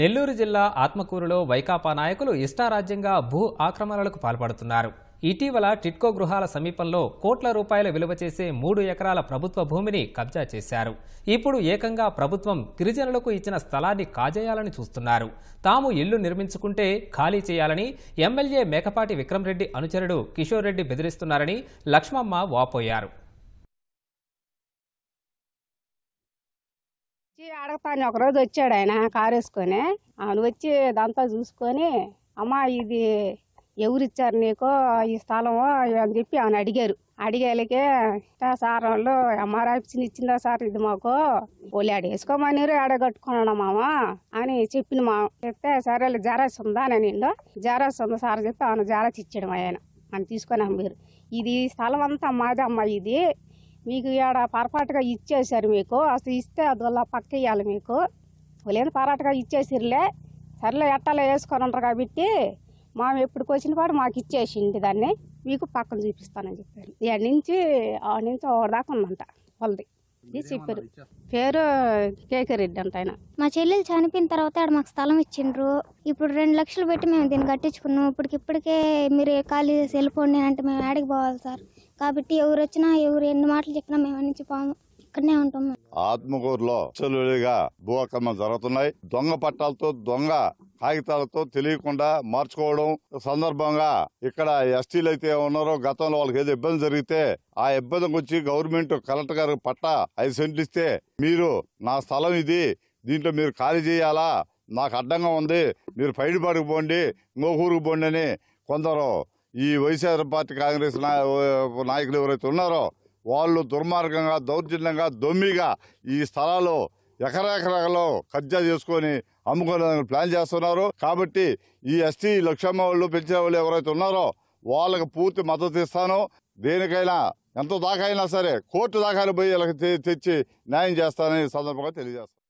నెల్లూరు జిల్లా ఆత్మకూరులో వైకాపా నాయకులు ఇష్టారాజ్యంగా భూ ఆక్రమణలకు పాల్పడుతున్నారు ఇటీవల టిట్కో గృహాల సమీపంలో కోట్ల రూపాయల విలువ చేసే మూడు ఎకరాల ప్రభుత్వ భూమిని కబ్జా చేశారు ఇప్పుడు ఏకంగా ప్రభుత్వం గిరిజనులకు ఇచ్చిన స్థలాన్ని కాజేయాలని చూస్తున్నారు తాము ఇల్లు నిర్మించుకుంటే ఖాళీ చేయాలని ఎమ్మెల్యే మేకపాటి విక్రమరెడ్డి అనుచరుడు కిషోర్ రెడ్డి బెదిరిస్తున్నారని లక్ష్మమ్మ వాపోయారు వచ్చి అడగతాను ఒకరోజు వచ్చాడు ఆయన కారు వేసుకొని ఆయన వచ్చి దాంతో చూసుకొని అమ్మ ఇది ఎవరిచ్చారు నీకు ఈ స్థలము అని చెప్పి ఆయన అడిగారు అడిగేలకే సార్ వాళ్ళు ఎంఆర్ఐ పిచ్చిని ఇచ్చిందా సార్ ఇది మాకు పోలీ ఆడ వేసుకోమని ఆడగట్టుకున్నాను మామ అని చెప్పిన మా చెప్తే సరే జరాస్ ఉందా అని నిండు జరాస్ ఉందా సార్ చెప్తే ఆయన జరాస్ ఇచ్చాడు ఆయన అని తీసుకొని మీరు ఇది స్థలం అంతా మాది అమ్మ ఇది మీకు ఇక్కడ పొరపాటుగా ఇచ్చేసారు మీకు అసలు ఇస్తే అందువల్ల పక్క ఇవ్వాలి మీకు లేదు పొరపాటుగా ఇచ్చేసిరులే సర్లే ఎట్టాలో వేసుకొని ఉంటారు కాబట్టి మాము ఎప్పుడుకి వచ్చిన పాటు మాకు ఇచ్చేసింది దాన్ని మీకు పక్కన చూపిస్తానని చెప్పారు ఇక్కడి నుంచి ఆ నుంచి ఒకదాకా దాకా ఉందంట వాళ్ళది ఇది చెప్పారు పేరు కేకరెడ్డి అంట ఆయన మా చెల్లెలు చనిపోయిన తర్వాత ఆడ మాకు స్థలం ఇచ్చిండ్రు ఇప్పుడు రెండు లక్షలు పెట్టి మేము దీన్ని కట్టించుకున్నాం ఇప్పటికిప్పటికే మీరు ఖాళీ సెల్ ఫోన్ అంటే మేము ఆడికి పోవాలి సార్ కాబట్టి ఎవరు వచ్చినా ఎవరు ఎన్ని మాటలు చెప్పినా మేము చెప్పాము ఇక్కడనే ఉంటాము ఆత్మకూరులో చెలుడిగా భూ జరుగుతున్నాయి దొంగ పట్టాలతో దొంగ కాగితాలతో తెలియకుండా మార్చుకోవడం సందర్భంగా ఇక్కడ ఎస్టీలు అయితే ఉన్నారో గతంలో వాళ్ళకి ఏదో ఇబ్బంది జరిగితే ఆ ఇబ్బంది గురించి గవర్నమెంట్ కలెక్టర్ గారు పట్ట ఐదు సెంట్లు ఇస్తే మీరు నా స్థలం ఇది దీంట్లో మీరు ఖాళీ చేయాలా నాకు అడ్డంగా ఉంది మీరు పైడి పడుకుపోండి ఇంకో ఊరుకు పోండి అని కొందరు ఈ వైఎస్ఆర్ పార్టీ కాంగ్రెస్ నాయకులు ఎవరైతే ఉన్నారో వాళ్ళు దుర్మార్గంగా దౌర్జన్యంగా దొమ్మిగా ఈ స్థలాలు ఎకరెకరలో కబ్జా చేసుకొని అమ్ముకునే ప్లాన్ చేస్తున్నారు కాబట్టి ఈ ఎస్టీ లక్షమ్మ వాళ్ళు పెంచిన వాళ్ళు ఎవరైతే ఉన్నారో వాళ్ళకు పూర్తి మద్దతు ఇస్తాను దేనికైనా ఎంత దాకా అయినా సరే కోర్టు దాఖలు పోయి తెచ్చి న్యాయం చేస్తానని సందర్భంగా తెలియజేస్తాను